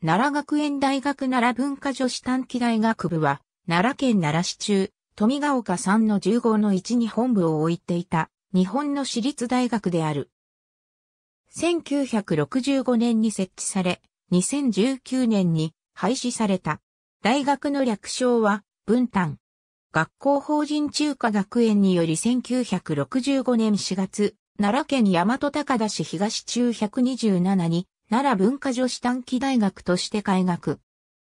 奈良学園大学奈良文化女子短期大学部は、奈良県奈良市中、富ヶ丘3の15の1に本部を置いていた、日本の私立大学である。1965年に設置され、2019年に廃止された。大学の略称は、文旦。学校法人中華学園により1965年4月、奈良県大和高田市東中127に奈良文化女子短期大学として開学。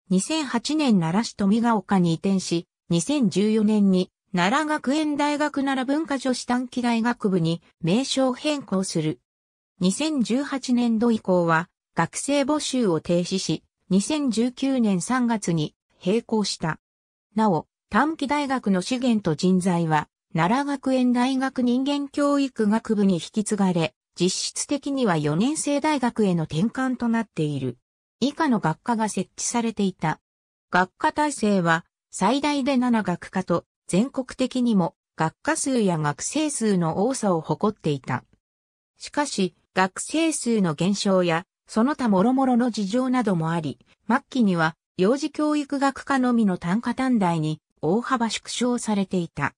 2008年奈良市富ヶ丘に移転し、2014年に奈良学園大学奈良文化女子短期大学部に名称変更する。2018年度以降は学生募集を停止し、2019年3月に並行した。なお、短期大学の資源と人材は、奈良学園大学人間教育学部に引き継がれ、実質的には4年生大学への転換となっている。以下の学科が設置されていた。学科体制は最大で7学科と全国的にも学科数や学生数の多さを誇っていた。しかし、学生数の減少やその他諸々の事情などもあり、末期には幼児教育学科のみの単価短大に大幅縮小されていた。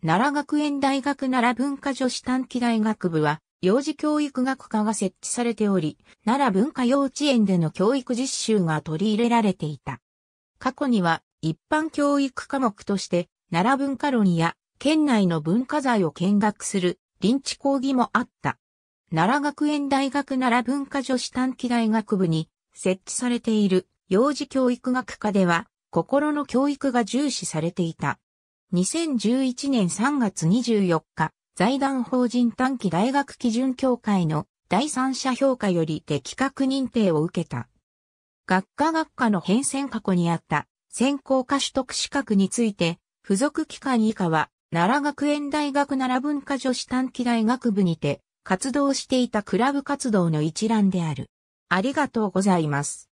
奈良学園大学奈良文化女子短期大学部は幼児教育学科が設置されており、奈良文化幼稚園での教育実習が取り入れられていた。過去には一般教育科目として、奈良文化論や県内の文化財を見学する臨地講義もあった。奈良学園大学奈良文化女子短期大学部に設置されている幼児教育学科では心の教育が重視されていた。2011年3月24日、財団法人短期大学基準協会の第三者評価より適格認定を受けた。学科学科の変遷過去にあった専攻科取得資格について、付属機関以下は奈良学園大学奈良文化女子短期大学部にて活動していたクラブ活動の一覧である。ありがとうございます。